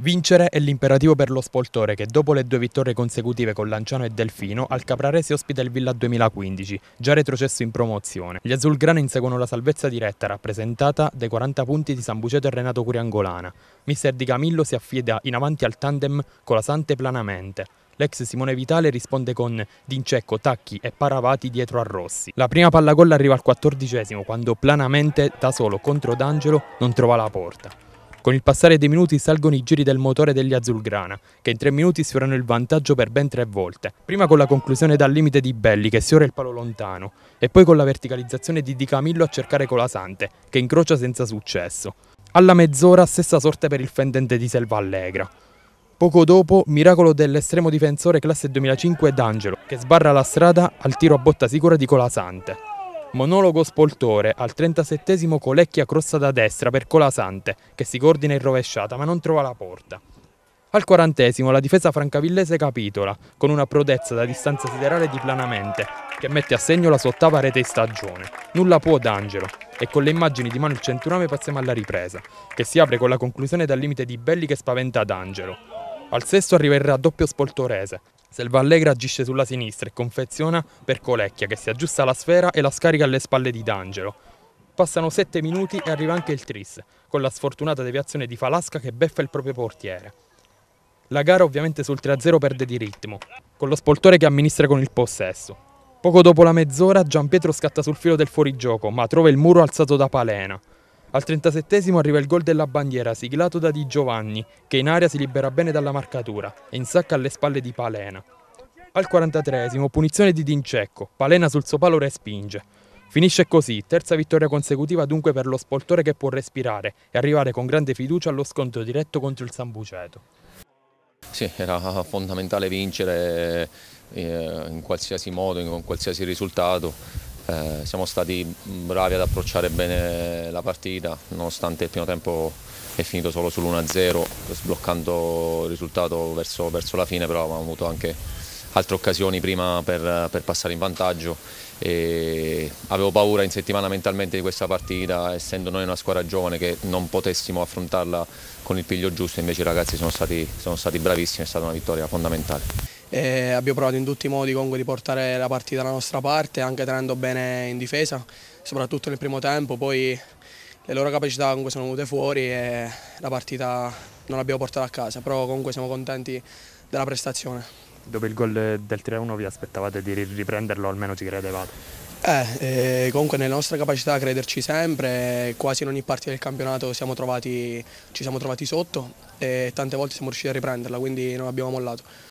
Vincere è l'imperativo per lo spoltore che dopo le due vittorie consecutive con Lanciano e Delfino al Caprarese ospita il Villa 2015, già retrocesso in promozione. Gli azulgrana inseguono la salvezza diretta rappresentata dai 40 punti di Sambuceto e Renato Curiangolana. Mister Di Camillo si affida in avanti al tandem con la Sante Planamente. L'ex Simone Vitale risponde con Dincecco, Tacchi e Paravati dietro a Rossi. La prima palla gol arriva al quattordicesimo quando Planamente da solo contro D'Angelo non trova la porta. Con il passare dei minuti salgono i giri del motore degli Azulgrana, che in tre minuti sfiorano il vantaggio per ben tre volte, prima con la conclusione dal limite di Belli che sfiora il palo lontano, e poi con la verticalizzazione di Di Camillo a cercare Colasante, che incrocia senza successo. Alla mezz'ora stessa sorte per il fendente di Selva Allegra. Poco dopo, miracolo dell'estremo difensore classe 2005 D'Angelo, che sbarra la strada al tiro a botta sicura di Colasante. Monologo spoltore al 37 Colecchia crossa da destra per Colasante che si coordina in rovesciata ma non trova la porta. Al quarantesimo la difesa francavillese capitola con una prodezza da distanza siderale di Planamente che mette a segno la sua ottava rete in stagione. Nulla può d'Angelo e con le immagini di mano il Centurame passiamo alla ripresa che si apre con la conclusione dal limite di Belli che spaventa d'Angelo. Al sesto arriverà il raddoppio spoltorese Selva Allegra agisce sulla sinistra e confeziona per Colecchia che si aggiusta la sfera e la scarica alle spalle di D'Angelo. Passano 7 minuti e arriva anche il Tris, con la sfortunata deviazione di Falasca che beffa il proprio portiere. La gara ovviamente sul 3-0 perde di ritmo, con lo spoltore che amministra con il possesso. Poco dopo la mezz'ora Giampietro scatta sul filo del fuorigioco, ma trova il muro alzato da Palena. Al 37 arriva il gol della bandiera siglato da Di Giovanni, che in area si libera bene dalla marcatura e insacca alle spalle di Palena. Al 43 punizione di Dincecco, Palena sul suo palo respinge. Finisce così, terza vittoria consecutiva dunque per lo spoltore che può respirare e arrivare con grande fiducia allo scontro diretto contro il Sambuceto. Sì, era fondamentale vincere eh, in qualsiasi modo, con qualsiasi risultato eh, siamo stati bravi ad approcciare bene la partita, nonostante il primo tempo è finito solo sull'1-0, sbloccando il risultato verso, verso, la fine, però abbiamo avuto anche altre occasioni prima per, per passare in vantaggio. E avevo paura in settimana mentalmente di questa partita, essendo noi una squadra giovane che non potessimo affrontarla con il piglio giusto, invece i ragazzi sono stati, sono stati bravissimi, è stata una vittoria fondamentale. E abbiamo provato in tutti i modi comunque di portare la partita dalla nostra parte, anche tenendo bene in difesa, soprattutto nel primo tempo, poi le loro capacità comunque sono venute fuori e la partita non l'abbiamo portata a casa, però comunque siamo contenti della prestazione. Dopo il gol del 3-1 vi aspettavate di riprenderlo, almeno ci credevate? Eh, eh, comunque nelle nostre capacità crederci sempre, quasi in ogni parte del campionato siamo trovati, ci siamo trovati sotto e tante volte siamo riusciti a riprenderla, quindi non abbiamo mollato.